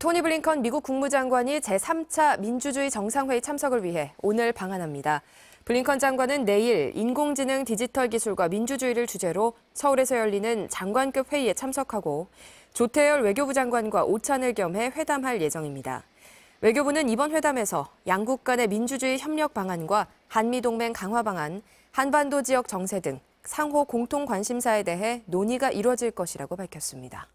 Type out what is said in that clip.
토니 블링컨 미국 국무장관이 제3차 민주주의 정상회의 참석을 위해 오늘 방한합니다. 블링컨 장관은 내일 인공지능 디지털 기술과 민주주의를 주제로 서울에서 열리는 장관급 회의에 참석하고 조태열 외교부 장관과 오찬을 겸해 회담할 예정입니다. 외교부는 이번 회담에서 양국 간의 민주주의 협력 방안과 한미동맹 강화 방안, 한반도 지역 정세 등 상호 공통 관심사에 대해 논의가 이뤄질 것이라고 밝혔습니다.